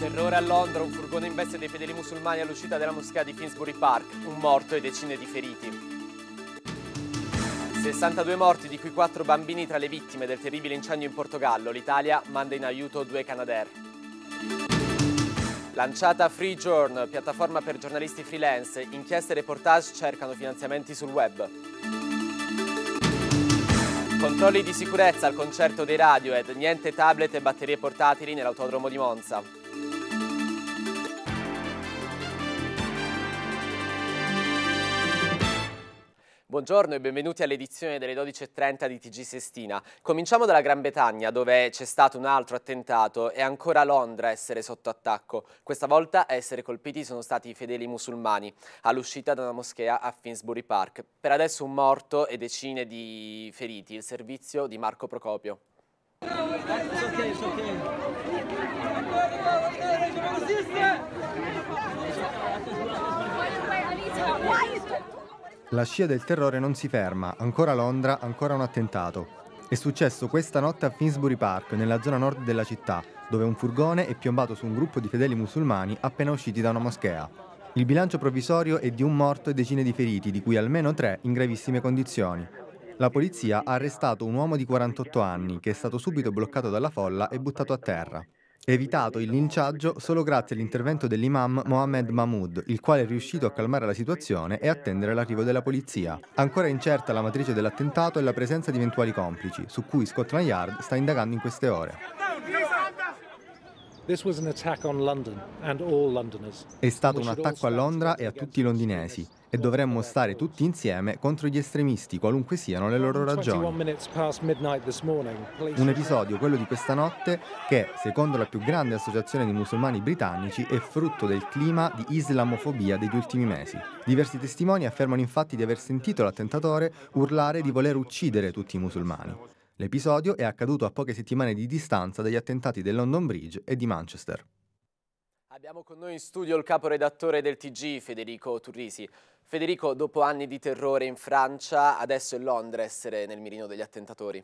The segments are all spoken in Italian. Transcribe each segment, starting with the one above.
Terrore a Londra, un furgone in investe dei fedeli musulmani all'uscita della moschea di Finsbury Park, un morto e decine di feriti. 62 morti, di cui 4 bambini tra le vittime del terribile incendio in Portogallo. L'Italia manda in aiuto due Canadair. Lanciata FreeJourn, piattaforma per giornalisti freelance, inchieste e reportage cercano finanziamenti sul web. Controlli di sicurezza al concerto dei Radiohead, niente tablet e batterie portatili nell'autodromo di Monza. Buongiorno e benvenuti all'edizione delle 12.30 di TG Sestina. Cominciamo dalla Gran Bretagna dove c'è stato un altro attentato e ancora Londra a essere sotto attacco. Questa volta a essere colpiti sono stati i fedeli musulmani all'uscita da una moschea a Finsbury Park. Per adesso un morto e decine di feriti. Il servizio di Marco Procopio. It's okay, it's la scia del terrore non si ferma, ancora Londra, ancora un attentato. È successo questa notte a Finsbury Park, nella zona nord della città, dove un furgone è piombato su un gruppo di fedeli musulmani appena usciti da una moschea. Il bilancio provvisorio è di un morto e decine di feriti, di cui almeno tre in gravissime condizioni. La polizia ha arrestato un uomo di 48 anni, che è stato subito bloccato dalla folla e buttato a terra evitato il linciaggio solo grazie all'intervento dell'imam Mohamed Mahmoud, il quale è riuscito a calmare la situazione e attendere l'arrivo della polizia. Ancora incerta la matrice dell'attentato e la presenza di eventuali complici, su cui Scotland Yard sta indagando in queste ore. È stato un attacco a Londra e a tutti i londinesi e dovremmo stare tutti insieme contro gli estremisti, qualunque siano le loro ragioni. Un episodio, quello di questa notte, che, secondo la più grande associazione di musulmani britannici, è frutto del clima di islamofobia degli ultimi mesi. Diversi testimoni affermano infatti di aver sentito l'attentatore urlare di voler uccidere tutti i musulmani. L'episodio è accaduto a poche settimane di distanza dagli attentati del London Bridge e di Manchester. Abbiamo con noi in studio il caporedattore del TG, Federico Turrisi. Federico, dopo anni di terrore in Francia, adesso è Londra essere nel mirino degli attentatori.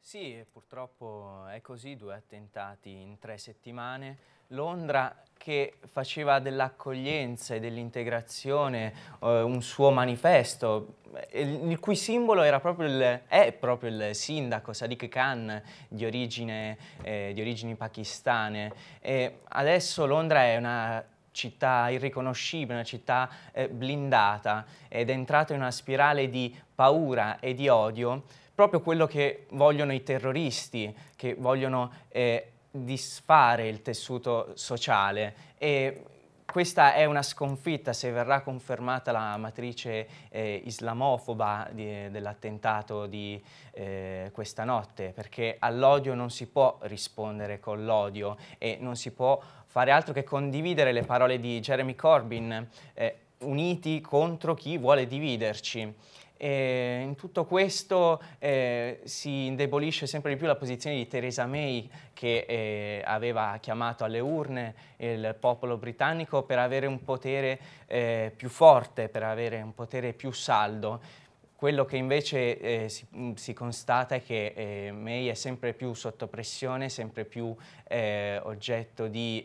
Sì, purtroppo è così, due attentati in tre settimane. Londra che faceva dell'accoglienza e dell'integrazione eh, un suo manifesto, eh, il cui simbolo era proprio il, è proprio il sindaco Sadiq Khan di, origine, eh, di origini pakistane. E adesso Londra è una città irriconoscibile, una città eh, blindata ed è entrata in una spirale di paura e di odio, proprio quello che vogliono i terroristi, che vogliono eh, disfare il tessuto sociale e questa è una sconfitta se verrà confermata la matrice eh, islamofoba eh, dell'attentato di eh, questa notte, perché all'odio non si può rispondere con l'odio e non si può fare altro che condividere le parole di Jeremy Corbyn, eh, uniti contro chi vuole dividerci. E in tutto questo eh, si indebolisce sempre di più la posizione di Theresa May che eh, aveva chiamato alle urne il popolo britannico per avere un potere eh, più forte, per avere un potere più saldo. Quello che invece eh, si, mm, si, constata è che eh, May è sempre più sotto pressione, sempre più eh, oggetto di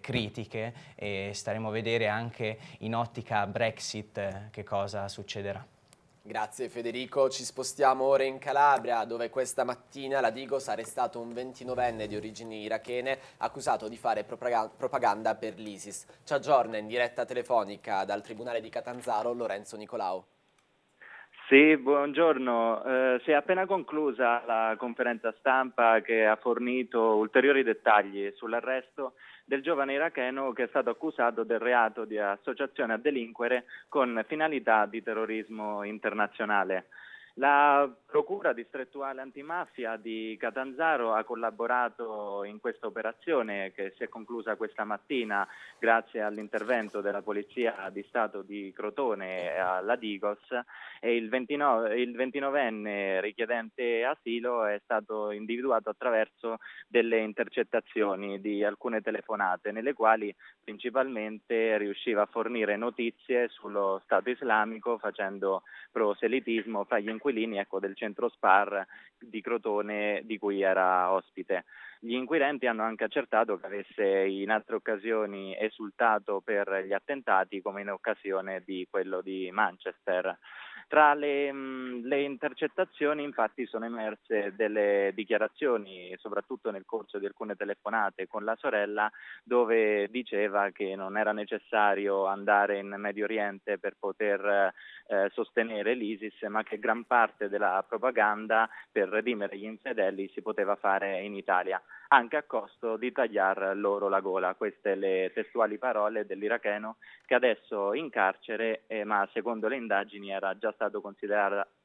critiche e staremo a vedere anche in ottica Brexit che cosa succederà. Grazie Federico, ci spostiamo ora in Calabria dove questa mattina la Digos ha arrestato un 29enne di origini irachene accusato di fare propaganda per l'ISIS. Ci aggiorna in diretta telefonica dal Tribunale di Catanzaro Lorenzo Nicolao. Sì, buongiorno. Eh, si è appena conclusa la conferenza stampa che ha fornito ulteriori dettagli sull'arresto del giovane iracheno che è stato accusato del reato di associazione a delinquere con finalità di terrorismo internazionale. La Procura distrettuale antimafia di Catanzaro ha collaborato in questa operazione che si è conclusa questa mattina grazie all'intervento della Polizia di Stato di Crotone alla Digos e il, 29, enne richiedente asilo è stato individuato attraverso delle intercettazioni di alcune telefonate nelle quali principalmente riusciva a fornire notizie sullo Stato islamico facendo proselitismo fra gli inquirenti inquilini ecco, del centro SPAR di Crotone di cui era ospite. Gli inquirenti hanno anche accertato che avesse in altre occasioni esultato per gli attentati come in occasione di quello di Manchester. Tra le, le, intercettazioni infatti sono emerse delle dichiarazioni, soprattutto nel corso di alcune telefonate con la sorella, dove diceva che non era necessario andare in Medio Oriente per poter eh, sostenere l'ISIS, ma che gran parte della propaganda per redimere gli infedeli si poteva fare in Italia, anche a costo di tagliar loro la gola. Queste le testuali parole dell'iracheno che adesso in carcere, eh, ma secondo le indagini era già stato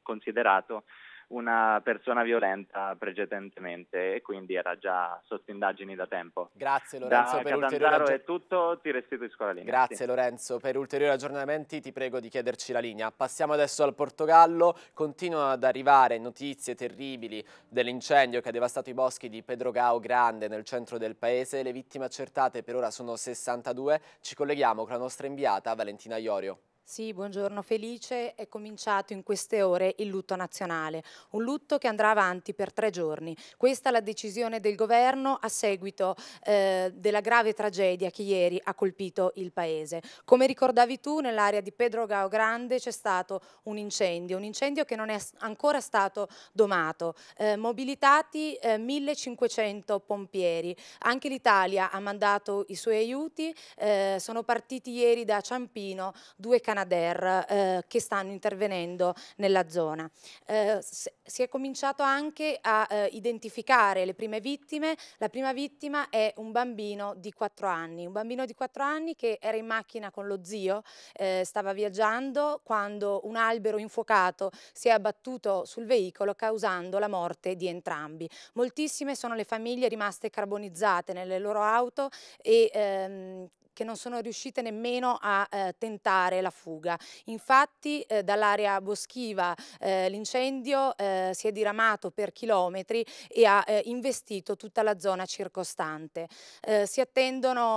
considerato una persona violenta precedentemente e quindi era già sotto indagini da tempo. Grazie Lorenzo da per ulteriori... è tutto, ti restituisco la linea. Grazie sì. Lorenzo, per ulteriori aggiornamenti ti prego di chiederci la linea. Passiamo adesso al Portogallo, continuano ad arrivare notizie terribili dell'incendio che ha devastato i boschi di Pedrogao Grande nel centro del paese, le vittime accertate per ora sono 62, ci colleghiamo con la nostra inviata Valentina Iorio. Sì, buongiorno Felice. È cominciato in queste ore il lutto nazionale, un lutto che andrà avanti per tre giorni. Questa è la decisione del governo a seguito eh, della grave tragedia che ieri ha colpito il paese. Come ricordavi tu, nell'area di Pedro Gao Grande c'è stato un incendio, un incendio che non è ancora stato domato. Eh, mobilitati eh, 1500 pompieri. Anche l'Italia ha mandato i suoi aiuti, eh, sono partiti ieri da Ciampino due cani Canadair eh, che stanno intervenendo nella zona. Eh, si è cominciato anche a eh, identificare le prime vittime. La prima vittima è un bambino di 4 anni, un bambino di 4 anni che era in macchina con lo zio, eh, stava viaggiando quando un albero infuocato si è abbattuto sul veicolo causando la morte di entrambi. Moltissime sono le famiglie rimaste carbonizzate nelle loro auto e ehm, che non sono riuscite nemmeno a eh, tentare la fuga. Infatti eh, dall'area boschiva eh, l'incendio eh, si è diramato per chilometri e ha eh, investito tutta la zona circostante. Eh, si attendono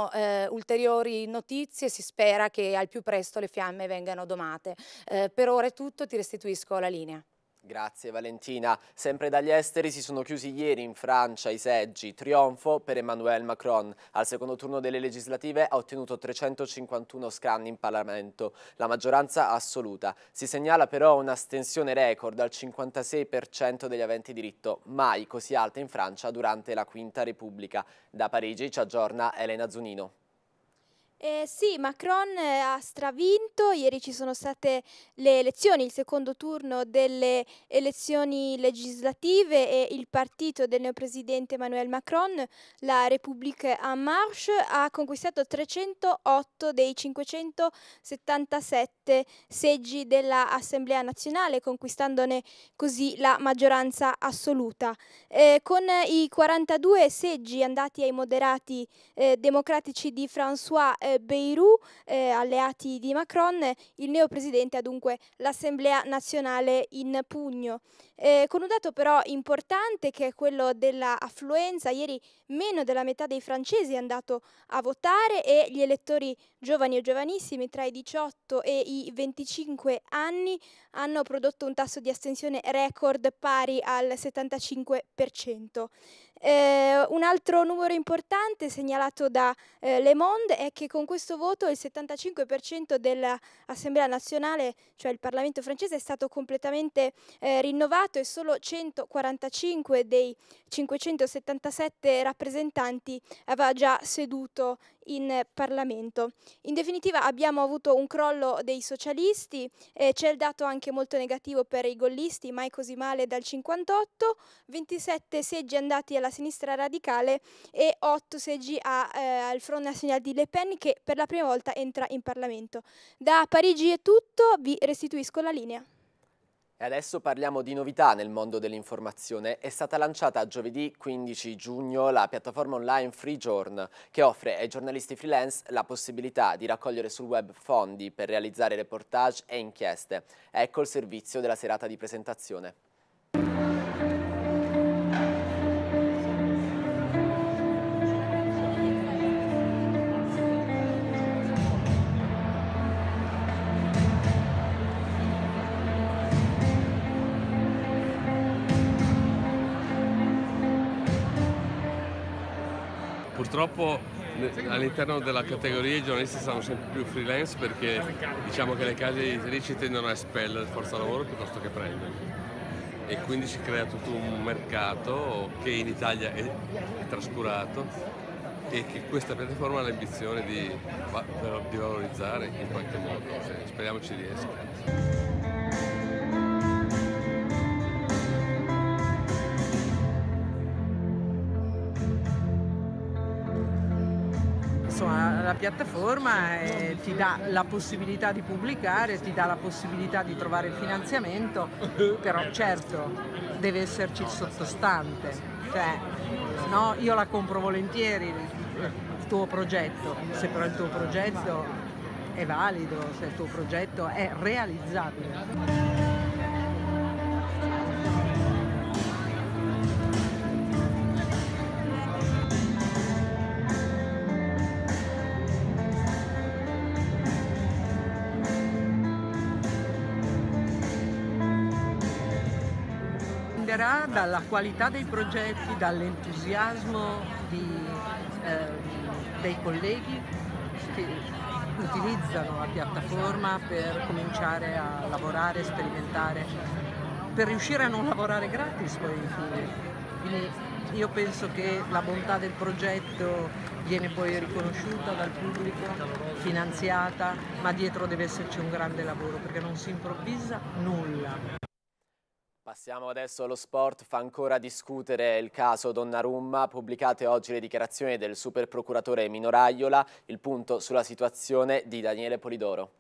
ulteriori notizie, si spera che al più presto le fiamme vengano domate. per ora è tutto, ti restituisco la linea. Grazie Valentina. Sempre dagli esteri si sono chiusi ieri in Francia i seggi. Trionfo per Emmanuel Macron. Al secondo turno delle legislative ha ottenuto 351 scanni in Parlamento, la maggioranza assoluta. Si segnala però un'astensione record al 56% degli aventi diritto, mai così alta in Francia durante la Quinta Repubblica. Da Parigi ci aggiorna Elena Zunino. Eh, sì, Macron eh, ha stravinto, ieri ci sono state le elezioni, il secondo turno delle elezioni legislative e il partito del neopresidente Emmanuel Macron, la République en Marche, ha conquistato 308 dei 577 seggi dell'Assemblea nazionale, conquistandone così la maggioranza assoluta. Eh, con i 42 seggi andati ai moderati eh, democratici di François eh, Beirut, eh, alleati di Macron, il neopresidente ha dunque l'Assemblea nazionale in pugno. Eh, con un dato però importante che è quello dell'affluenza, ieri meno della metà dei francesi è andato a votare e gli elettori giovani o giovanissimi tra i 18 e i 25 anni hanno prodotto un tasso di astensione record pari al 75%. Eh, un altro numero importante segnalato da eh, Le Monde è che con questo voto il 75% dell'Assemblea nazionale, cioè il Parlamento francese, è stato completamente eh, rinnovato e solo 145 dei 577 rappresentanti aveva già seduto in Parlamento. In definitiva abbiamo avuto un crollo dei socialisti, eh, c'è il dato anche molto negativo per i gollisti, mai così male dal 58, 27 seggi andati alla sinistra radicale e 8 seggi a, eh, al Front National di Le Pen che per la prima volta entra in Parlamento. Da Parigi è tutto, vi restituisco la linea. E adesso parliamo di novità nel mondo dell'informazione. È stata lanciata giovedì 15 giugno la piattaforma online FreeJourn che offre ai giornalisti freelance la possibilità di raccogliere sul web fondi per realizzare reportage e inchieste. Ecco il servizio della serata di presentazione. Purtroppo all'interno della categoria i giornalisti sono sempre più freelance perché diciamo che le case editrici tendono a espellere forza lavoro piuttosto che prendere e quindi si crea tutto un mercato che in Italia è, è trascurato e che questa piattaforma ha l'ambizione di, di valorizzare in qualche modo, cioè, speriamo ci riesca. la piattaforma eh, ti dà la possibilità di pubblicare, ti dà la possibilità di trovare il finanziamento, però certo deve esserci il sottostante, cioè, no, io la compro volentieri il tuo progetto, se però il tuo progetto è valido, se il tuo progetto è realizzabile. dipenderà dalla qualità dei progetti, dall'entusiasmo eh, dei colleghi che utilizzano la piattaforma per cominciare a lavorare, sperimentare, per riuscire a non lavorare gratis poi infine. Quindi io penso che la bontà del progetto viene poi riconosciuta dal pubblico, finanziata, ma dietro deve esserci un grande lavoro perché non si improvvisa nulla. Passiamo adesso allo sport, fa ancora discutere il caso Donnarumma, pubblicate oggi le dichiarazioni del super procuratore Minoraiola, il punto sulla situazione di Daniele Polidoro.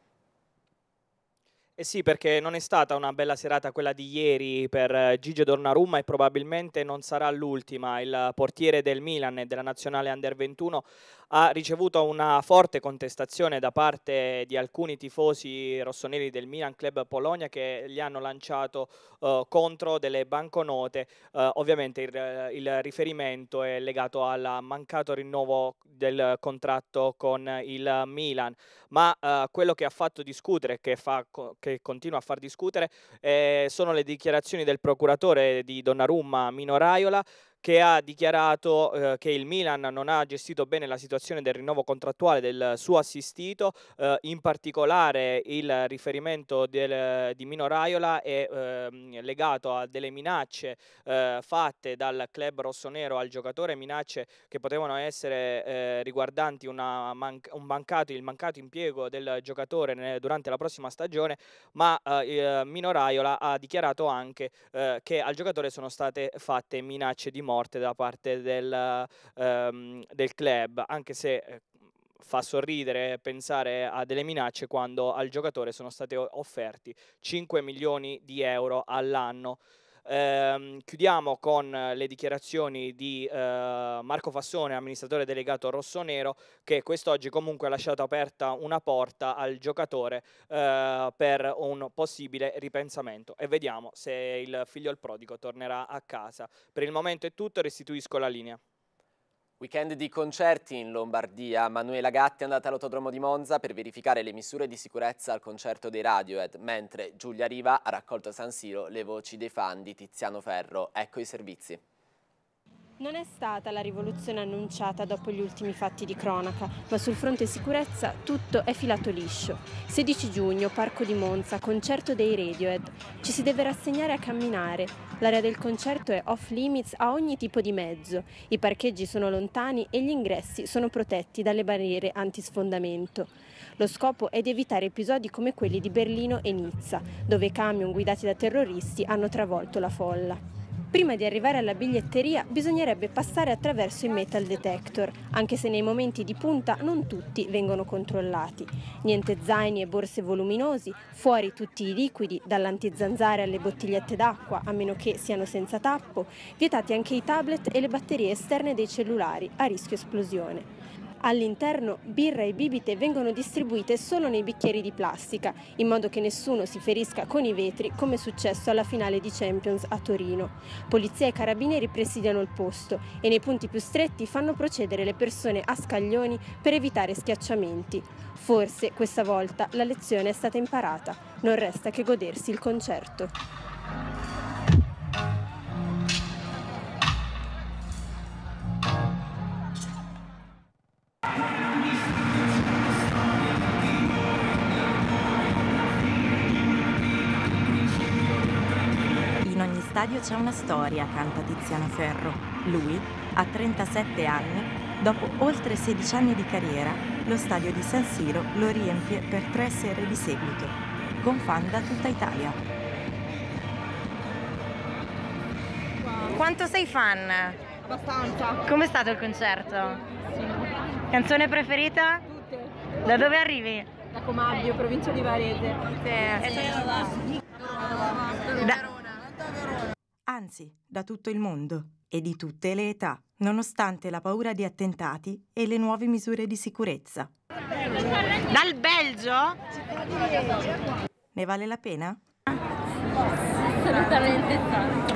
Eh sì, perché non è stata una bella serata quella di ieri per eh, Gigi Donnarumma e probabilmente non sarà l'ultima. Il portiere del Milan e della nazionale Under 21 ha ricevuto una forte contestazione da parte di alcuni tifosi rossoneri del Milan Club Polonia che gli hanno lanciato eh, contro delle banconote. Eh, ovviamente il, eh, il, riferimento è legato al mancato rinnovo del contratto con il Milan, ma eh, quello che ha fatto discutere, che fa... Che che continua a far discutere eh, sono le dichiarazioni del procuratore di Donnarumma Mino Raiola che ha dichiarato eh, che il Milan non ha gestito bene la situazione del rinnovo contrattuale del suo assistito, eh, in particolare il riferimento del, di Mino Raiola è eh, legato a delle minacce eh, fatte dal club rossonero al giocatore, minacce che potevano essere eh, riguardanti man un mancato, il mancato impiego del giocatore durante la prossima stagione, ma eh, Mino Raiola ha dichiarato anche che al giocatore sono state fatte minacce di morte da parte del, um, del club, anche se eh, fa sorridere pensare a delle minacce quando al giocatore sono stati offerti 5 milioni di euro all'anno. Ehm, chiudiamo con eh, le dichiarazioni di eh, Marco Fassone, amministratore delegato rossonero, che quest'oggi comunque ha lasciato aperta una porta al giocatore eh, per un possibile ripensamento e vediamo se il figlio il prodigo tornerà a casa. Per il momento è tutto, restituisco la linea. Weekend di concerti in Lombardia. Manuela Gatti è andata all'autodromo di Monza per verificare le misure di sicurezza al concerto dei Radiohead, mentre Giulia Riva ha raccolto a San Siro le voci dei fan di Tiziano Ferro. Ecco i servizi. Non è stata la rivoluzione annunciata dopo gli ultimi fatti di cronaca, ma sul fronte sicurezza tutto è filato liscio. 16 giugno, Parco di Monza, concerto dei Radiohead. Ci si deve rassegnare a camminare, L'area del concerto è off limits a ogni tipo di mezzo, i parcheggi sono lontani e gli ingressi sono protetti dalle barriere antisfondamento. Lo scopo è di evitare episodi come quelli di Berlino e Nizza, dove camion guidati da terroristi hanno travolto la folla. Prima di arrivare alla biglietteria bisognerebbe passare attraverso i metal detector, anche se nei momenti di punta non tutti vengono controllati. Niente zaini e borse voluminosi, fuori tutti i liquidi, dall'antizanzare alle bottigliette d'acqua, a meno che siano senza tappo, vietati anche i tablet e le batterie esterne dei cellulari a rischio esplosione. All'interno birra e bibite vengono distribuite solo nei bicchieri di plastica, in modo che nessuno si ferisca con i vetri come è successo alla finale di Champions a Torino. Polizia e carabinieri presidiano il posto e nei punti più stretti fanno procedere le persone a scaglioni per evitare schiacciamenti. Forse questa volta la lezione è stata imparata, non resta che godersi il concerto. stadio c'è una storia, canta Tiziano Ferro. Lui, a 37 anni, dopo oltre 16 anni di carriera, lo stadio di San Siro lo riempie per tre serie di seguito, con fan da tutta Italia. Quanto sei fan? Abbastanza. Com'è stato il concerto? Sì. Canzone preferita? Tutte. Da dove arrivi? Da Comaglio, provincia di Varese. Sì. Sì anzi da tutto il mondo e di tutte le età, nonostante la paura di attentati e le nuove misure di sicurezza. Dal Belgio? Ne vale la pena? Assolutamente tanto.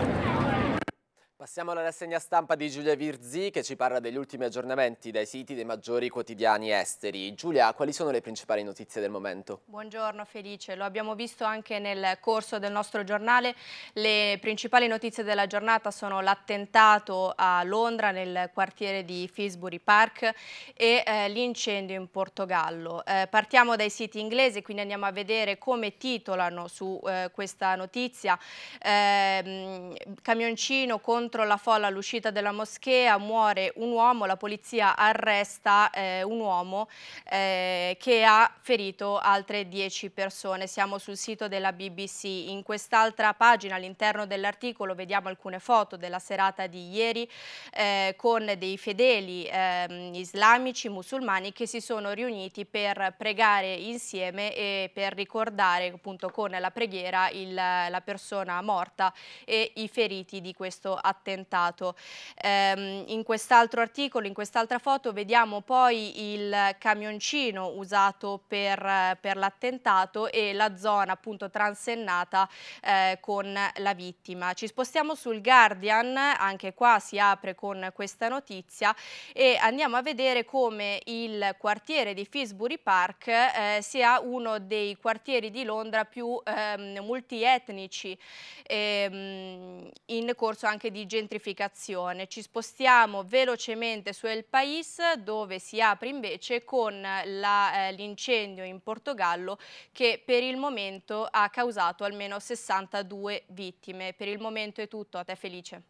Passiamo alla rassegna stampa di Giulia Virzi che ci parla degli ultimi aggiornamenti dai siti dei maggiori quotidiani esteri. Giulia, quali sono le principali notizie del momento? Buongiorno Felice, lo abbiamo visto anche nel corso del nostro giornale. Le principali notizie della giornata sono l'attentato a Londra nel quartiere di Fisbury Park e eh, l'incendio in Portogallo. Eh, partiamo dai siti inglesi, quindi andiamo a vedere come titolano su eh, questa notizia. Ehm, camioncino contro contro la folla all'uscita della moschea, muore un uomo, la polizia arresta eh, un uomo eh, che ha ferito altre 10 persone. Siamo sul sito della BBC. In quest'altra pagina all'interno dell'articolo vediamo alcune foto della serata di ieri eh, con dei fedeli ehm, islamici musulmani che si sono riuniti per pregare insieme e per ricordare appunto con la preghiera il, la persona morta e i feriti di questo attacco attentato. Ehm, in quest'altro articolo, in quest'altra foto, vediamo poi il camioncino usato per, per l'attentato e la zona appunto transennata eh, con la vittima. Ci spostiamo sul Guardian, anche qua si apre con questa notizia e andiamo a vedere come il quartiere di Fisbury Park eh, sia uno dei quartieri di Londra più eh, multietnici ehm, in corso anche di gentrificazione. Ci spostiamo velocemente su El País dove si apre invece con eh, l'incendio eh, in Portogallo che per il momento ha causato almeno 62 vittime. Per il momento è tutto, a te Felice.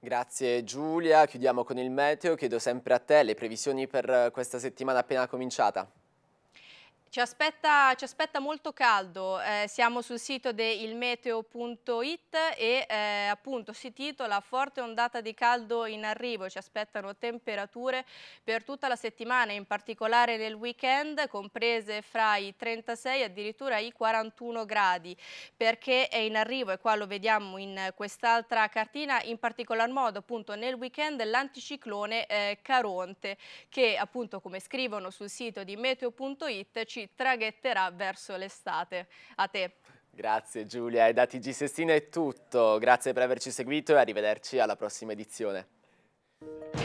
Grazie Giulia, chiudiamo con il meteo, chiedo sempre a te le previsioni per eh, questa settimana appena cominciata. Ci aspetta, ci aspetta, molto caldo, eh, siamo sul sito di ilmeteo.it e eh, appunto si titola Forte ondata di caldo in arrivo, ci aspettano temperature per tutta la settimana, in particolare nel weekend comprese fra i 36 e addirittura i 41 gradi perché è in arrivo e qua lo vediamo in quest'altra cartina, in particolar modo appunto nel weekend l'anticiclone eh, Caronte che appunto come scrivono sul sito di meteo.it ci traghetterà verso l'estate. A te. Grazie Giulia e da TG Sestina è tutto. Grazie per averci seguito e arrivederci alla prossima edizione.